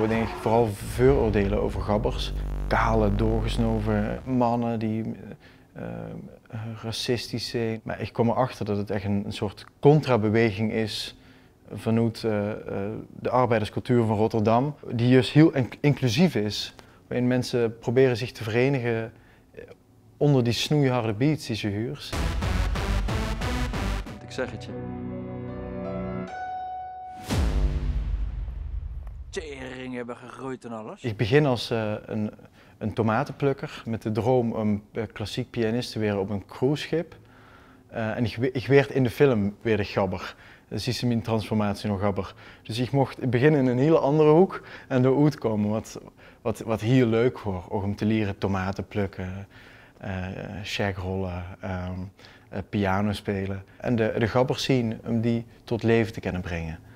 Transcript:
we denk ik vooral veroordelen over gabbers. Kale, doorgesnoven mannen die eh, eh, racistisch zijn. Maar ik kom erachter dat het echt een, een soort contrabeweging is vanuit eh, de arbeiderscultuur van Rotterdam. Die juist heel inclusief is. Waarin mensen proberen zich te verenigen onder die snoeiharde beats die ze huurs. Ik zeg het je. hebben gegroeid en alles? Ik begin als eh, een, een tomatenplukker met de droom om eh, klassiek pianist te worden op een cruiseschip. Uh, en ik, ik, werd in de film weer de gabber. Dus is mijn transformatie nog gabber. Dus ik mocht beginnen in een hele andere hoek en door uit komen. Wat, wat, wat hier leuk voor, om te leren tomaten plukken, shag rollen. Ehm, piano spelen en de, de gabbers zien om die tot leven te kunnen brengen.